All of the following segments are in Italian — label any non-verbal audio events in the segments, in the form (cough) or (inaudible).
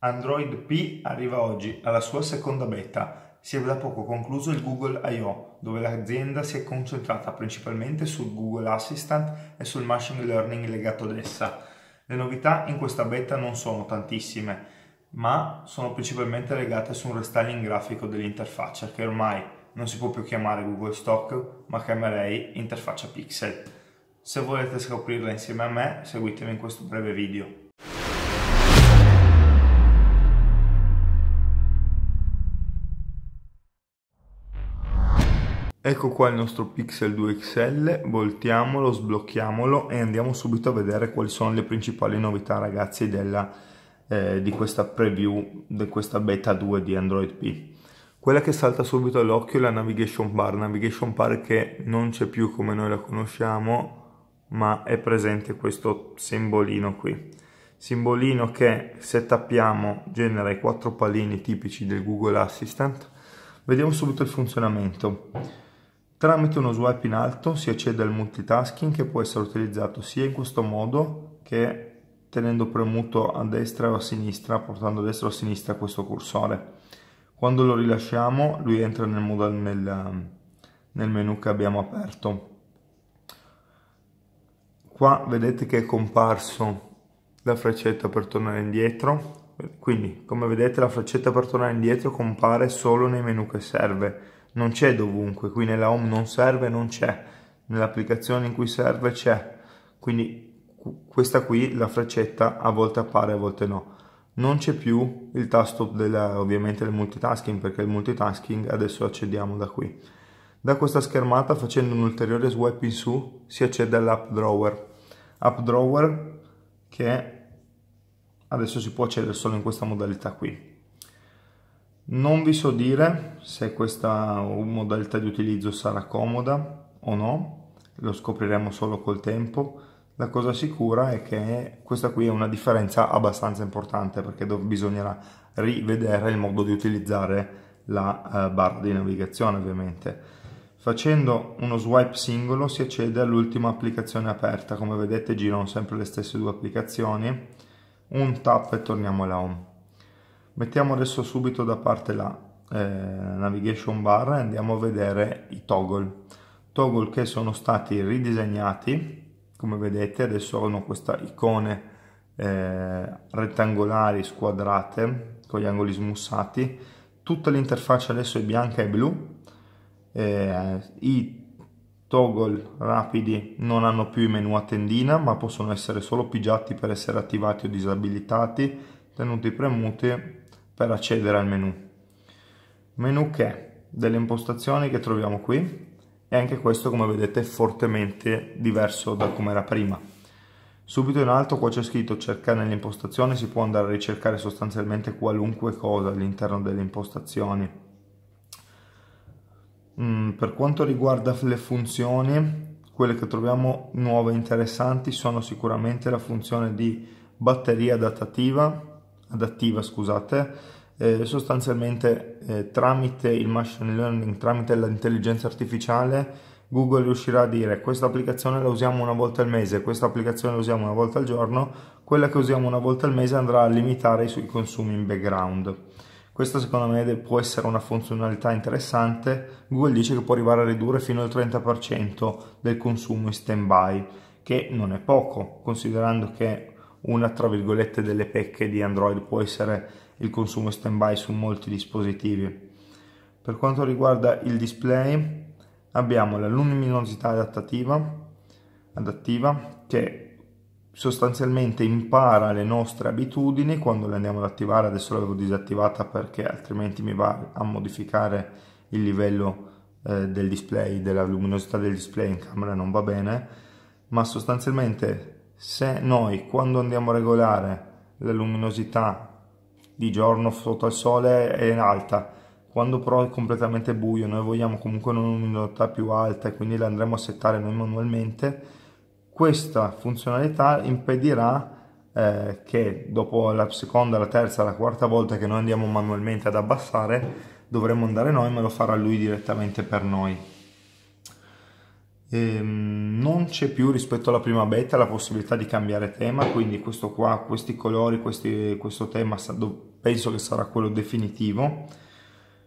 Android P arriva oggi alla sua seconda beta. Si è da poco concluso il Google I.O., dove l'azienda si è concentrata principalmente sul Google Assistant e sul machine learning legato ad essa. Le novità in questa beta non sono tantissime, ma sono principalmente legate su un restyling grafico dell'interfaccia che ormai non si può più chiamare Google Stock, ma chiamerei interfaccia Pixel. Se volete scoprirla insieme a me, seguitemi in questo breve video. Ecco qua il nostro Pixel 2 XL, voltiamolo, sblocchiamolo e andiamo subito a vedere quali sono le principali novità ragazzi della, eh, di questa preview, di questa beta 2 di Android P. Quella che salta subito all'occhio è la navigation bar, navigation bar che non c'è più come noi la conosciamo, ma è presente questo simbolino qui. Simbolino che se tappiamo genera i quattro pallini tipici del Google Assistant. Vediamo subito il funzionamento. Tramite uno swipe in alto si accede al multitasking che può essere utilizzato sia in questo modo che tenendo premuto a destra o a sinistra, portando a destra o a sinistra questo cursore. Quando lo rilasciamo lui entra nel, modo, nel, nel menu che abbiamo aperto. Qua vedete che è comparso la freccetta per tornare indietro, quindi come vedete la freccetta per tornare indietro compare solo nei menu che serve non c'è dovunque, qui nella home non serve, non c'è, nell'applicazione in cui serve c'è, quindi questa qui la freccetta a volte appare, a volte no. Non c'è più il tasto della, ovviamente del multitasking perché il multitasking adesso accediamo da qui. Da questa schermata facendo un ulteriore swipe in su si accede all'app drawer. App drawer che adesso si può accedere solo in questa modalità qui. Non vi so dire se questa modalità di utilizzo sarà comoda o no, lo scopriremo solo col tempo. La cosa sicura è che questa qui è una differenza abbastanza importante perché bisognerà rivedere il modo di utilizzare la eh, barra di navigazione ovviamente. Facendo uno swipe singolo si accede all'ultima applicazione aperta, come vedete girano sempre le stesse due applicazioni, un tap e torniamo alla home. Mettiamo adesso subito da parte la eh, navigation bar e andiamo a vedere i toggle. Toggle che sono stati ridisegnati, come vedete adesso hanno queste icone eh, rettangolari squadrate con gli angoli smussati. Tutta l'interfaccia adesso è bianca e blu. Eh, I toggle rapidi non hanno più i menu a tendina ma possono essere solo pigiati per essere attivati o disabilitati tenuti premuti per accedere al menu. Menu che delle impostazioni che troviamo qui e anche questo come vedete è fortemente diverso da come era prima. Subito in alto qua c'è scritto cercare nelle impostazioni, si può andare a ricercare sostanzialmente qualunque cosa all'interno delle impostazioni. Mm, per quanto riguarda le funzioni, quelle che troviamo nuove e interessanti sono sicuramente la funzione di batteria adattativa, adattiva, scusate, eh, sostanzialmente eh, tramite il machine learning, tramite l'intelligenza artificiale, Google riuscirà a dire questa applicazione la usiamo una volta al mese, questa applicazione la usiamo una volta al giorno, quella che usiamo una volta al mese andrà a limitare i suoi consumi in background. Questa secondo me può essere una funzionalità interessante. Google dice che può arrivare a ridurre fino al 30% del consumo in stand-by, che non è poco, considerando che una tra virgolette delle pecche di Android può essere il consumo standby su molti dispositivi. Per quanto riguarda il display abbiamo la luminosità adattativa, adattiva che sostanzialmente impara le nostre abitudini quando le andiamo ad attivare, adesso l'avevo disattivata perché altrimenti mi va a modificare il livello eh, del display, della luminosità del display in camera non va bene, ma sostanzialmente se noi quando andiamo a regolare la luminosità di giorno sotto al sole è alta, quando però è completamente buio noi vogliamo comunque una luminosità più alta e quindi la andremo a settare noi manualmente, questa funzionalità impedirà eh, che dopo la seconda, la terza, la quarta volta che noi andiamo manualmente ad abbassare, dovremo andare noi ma lo farà lui direttamente per noi. Ehm, non c'è più rispetto alla prima beta la possibilità di cambiare tema, quindi questo qua, questi colori, questi, questo tema penso che sarà quello definitivo.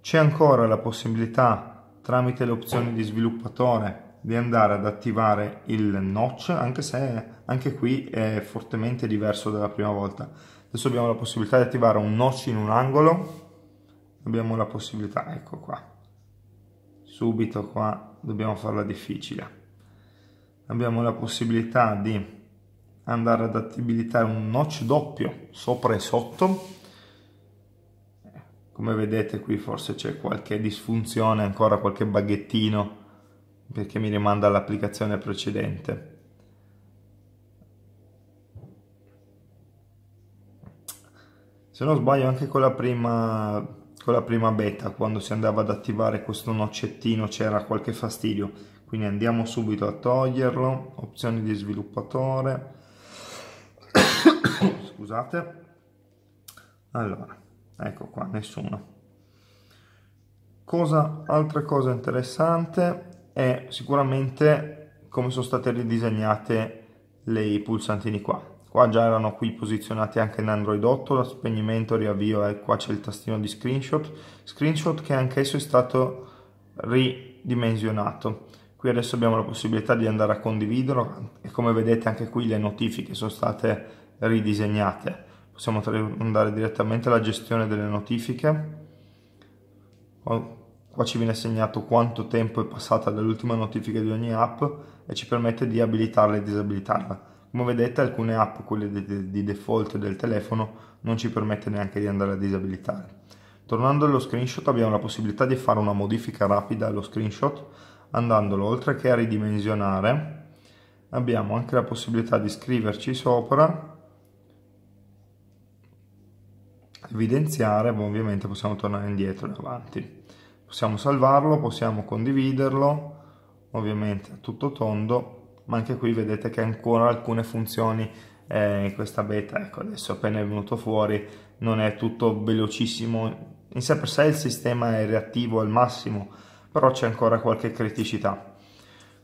C'è ancora la possibilità tramite le opzioni di sviluppatore di andare ad attivare il notch anche se anche qui è fortemente diverso dalla prima volta adesso abbiamo la possibilità di attivare un notch in un angolo abbiamo la possibilità ecco qua subito qua dobbiamo farla difficile. Abbiamo la possibilità di andare ad attibilitare un notch doppio sopra e sotto. Come vedete qui forse c'è qualche disfunzione, ancora qualche baghettino perché mi rimanda all'applicazione precedente. Se non sbaglio anche con la prima con la prima beta quando si andava ad attivare questo noccettino c'era qualche fastidio quindi andiamo subito a toglierlo opzioni di sviluppatore (coughs) scusate allora ecco qua nessuno cosa altra cosa interessante è sicuramente come sono state ridisegnate le, i pulsantini qua Qua già erano qui posizionati anche in Android 8, la spegnimento, riavvio e eh, qua c'è il tastino di screenshot. Screenshot che anch'esso è stato ridimensionato. Qui adesso abbiamo la possibilità di andare a condividerlo e come vedete anche qui le notifiche sono state ridisegnate. Possiamo andare direttamente alla gestione delle notifiche. Qua ci viene segnato quanto tempo è passata dall'ultima notifica di ogni app e ci permette di abilitarla e disabilitarla. Come vedete alcune app, quelle di, default del telefono, non ci permette neanche di andare a disabilitare. Tornando allo screenshot abbiamo la possibilità di fare una modifica rapida allo screenshot andandolo oltre che a ridimensionare abbiamo anche la possibilità di scriverci sopra evidenziare, ma ovviamente possiamo tornare indietro e avanti. Possiamo salvarlo, possiamo condividerlo, ovviamente a tutto tondo ma anche qui vedete che ancora alcune funzioni eh, in questa beta, ecco adesso appena è venuto fuori, non è tutto velocissimo, in sé per sé il sistema è reattivo al massimo, però c'è ancora qualche criticità.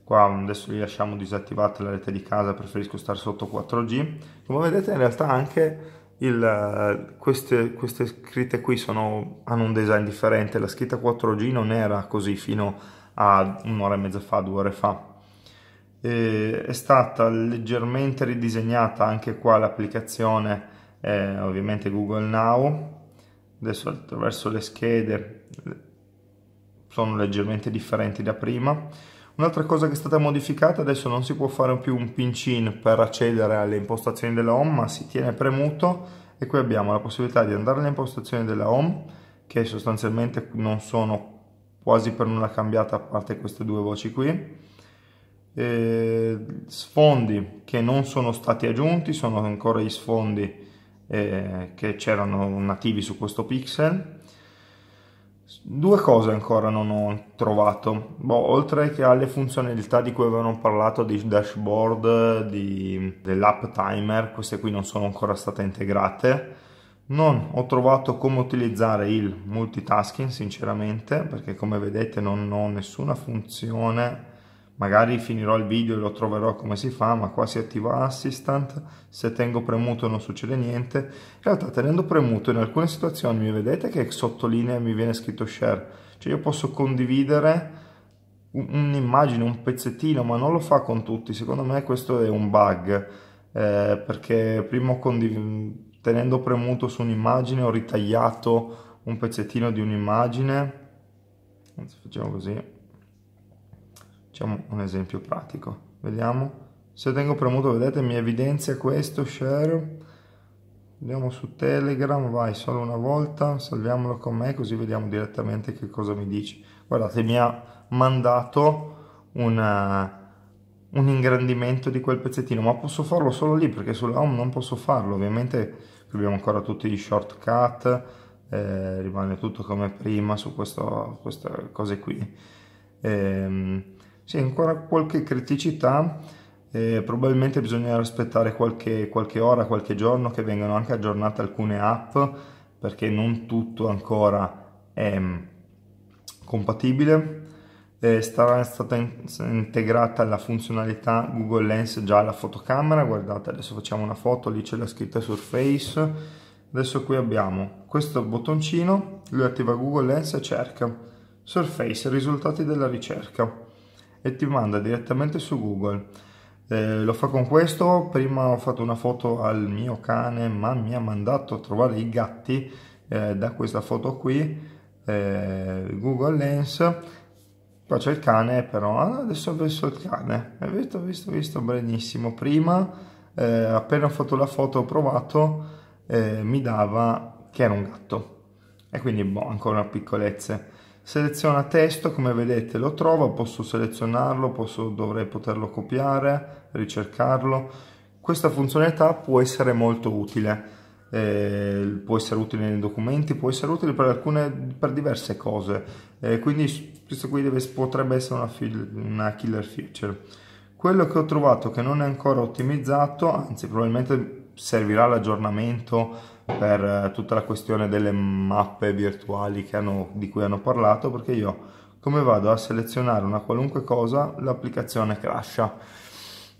Qua adesso li lasciamo disattivata la rete di casa, preferisco stare sotto 4G. Come vedete in realtà anche il, queste, queste, scritte qui sono, hanno un design differente, la scritta 4G non era così fino a un'ora e mezza fa, due ore fa eh, è stata leggermente ridisegnata anche qua l'applicazione eh, ovviamente Google Now adesso attraverso le schede sono leggermente differenti da prima un'altra cosa che è stata modificata adesso non si può fare più un pincin per accedere alle impostazioni della home ma si tiene premuto e qui abbiamo la possibilità di andare alle impostazioni della home che sostanzialmente non sono quasi per nulla cambiate a parte queste due voci qui eh, sfondi che non sono stati aggiunti sono ancora gli sfondi eh, che c'erano nativi su questo pixel due cose ancora non ho trovato boh, oltre che alle funzionalità di cui avevano parlato di dashboard di, dell'app timer queste qui non sono ancora state integrate non ho trovato come utilizzare il multitasking sinceramente perché come vedete non ho nessuna funzione magari finirò il video e lo troverò come si fa ma qua si attiva assistant se tengo premuto non succede niente in realtà tenendo premuto in alcune situazioni mi vedete che sottolinea e mi viene scritto share cioè io posso condividere un'immagine un pezzettino ma non lo fa con tutti secondo me questo è un bug eh, perché prima tenendo premuto su un'immagine ho ritagliato un pezzettino di un'immagine facciamo così Facciamo un esempio pratico. Vediamo. Se tengo premuto, vedete, mi evidenzia questo, share. Andiamo su Telegram, vai solo una volta, salviamolo con me così vediamo direttamente che cosa mi dice. Guardate, mi ha mandato una, eh, un ingrandimento di quel pezzettino, ma posso farlo solo lì perché sulla home non posso farlo. Ovviamente abbiamo ancora tutti gli shortcut, eh, rimane tutto come prima su questo, queste cose qui. Ehm, sì, ancora qualche criticità, eh, probabilmente bisognerà aspettare qualche, qualche ora, qualche giorno che vengano anche aggiornate alcune app perché non tutto ancora è mm, compatibile. Eh, sarà stata in- integrata la funzionalità Google Lens già alla fotocamera. Guardate, adesso facciamo una foto, lì c'è la scritta Surface. Adesso qui abbiamo questo bottoncino, lui attiva Google Lens e cerca. Surface, risultati della ricerca e ti manda direttamente su Google. Eh, lo fa con questo, prima ho fatto una foto al mio cane ma mi ha mandato a trovare i gatti eh, da questa foto qui, eh, Google Lens, qua c'è il cane però, ah, adesso ho visto il cane, ho visto, visto, visto, benissimo, prima eh, appena ho fatto la foto ho provato, eh, mi dava che era un gatto e quindi boh, ancora piccolezze Seleziona testo, come vedete lo trovo, posso selezionarlo, posso, dovrei poterlo copiare, ricercarlo. Questa funzionalità può essere molto utile. Eh, può essere utile nei documenti, può essere utile per, alcune, per diverse cose, eh, quindi questo qui deve, potrebbe essere una, fil, una, killer feature. Quello che ho trovato che non è ancora ottimizzato, anzi probabilmente servirà l'aggiornamento per eh, tutta la questione delle mappe virtuali hanno, di cui hanno parlato perché io come vado a selezionare una qualunque cosa l'applicazione crasha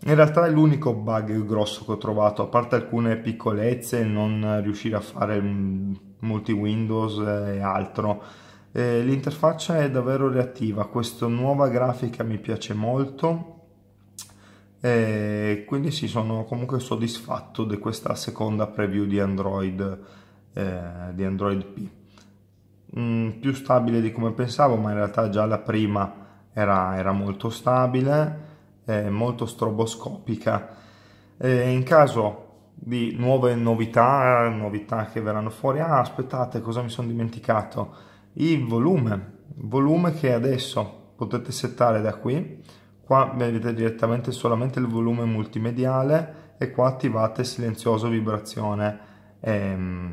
in realtà è l'unico bug grosso che ho trovato a parte alcune piccolezze non riuscire a fare mm, multi windows e altro eh, l'interfaccia è davvero reattiva questa nuova grafica mi piace molto e quindi sì, sono comunque soddisfatto di questa seconda preview di Android, eh, di Android P. Mm, più stabile di come pensavo, ma in realtà già la prima era, era molto stabile, eh, molto stroboscopica. Eh, in caso di nuove novità, novità che verranno fuori, ah aspettate cosa mi sono dimenticato, il volume, volume che adesso potete settare da qui Qua vedete direttamente solamente il volume multimediale e qua attivate silenzioso vibrazione. Ehm,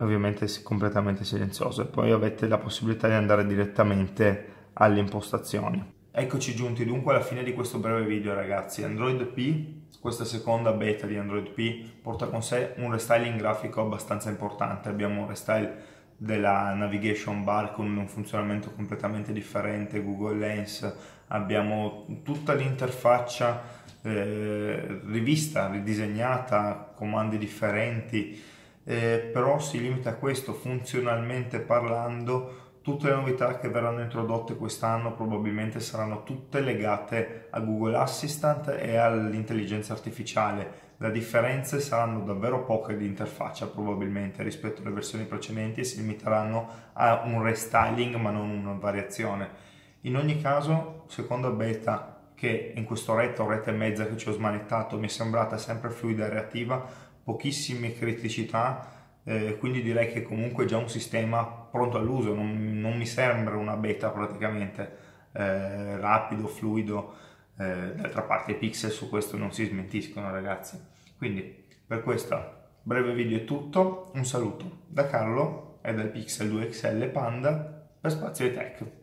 ovviamente completamente silenzioso e poi avete la possibilità di andare direttamente alle impostazioni. Eccoci giunti dunque alla fine di questo breve video ragazzi. Android P, questa seconda beta di Android P, porta con sé un restyling grafico abbastanza importante. Abbiamo un restyle della navigation bar con un funzionamento completamente differente, Google Lens, abbiamo tutta l'interfaccia eh, rivista, ridisegnata, comandi differenti, eh, però si limita a questo funzionalmente parlando. Tutte le novità che verranno introdotte quest'anno probabilmente saranno tutte legate a Google Assistant e all'intelligenza artificiale le differenze saranno davvero poche di interfaccia probabilmente rispetto alle versioni precedenti e si limiteranno a un restyling ma non una variazione. In ogni caso, seconda beta che in questo quest'oretta, oretta e mezza che ci ho smanettato mi è sembrata sempre fluida e reattiva, pochissime criticità, eh, quindi direi che comunque è già un sistema pronto all'uso, non, non mi sembra una beta praticamente, eh, rapido, fluido eh, d'altra parte i pixel su questo non si smentiscono ragazzi quindi per questo breve video è tutto un saluto da Carlo e dal Pixel 2 XL Panda per Spazio e Tech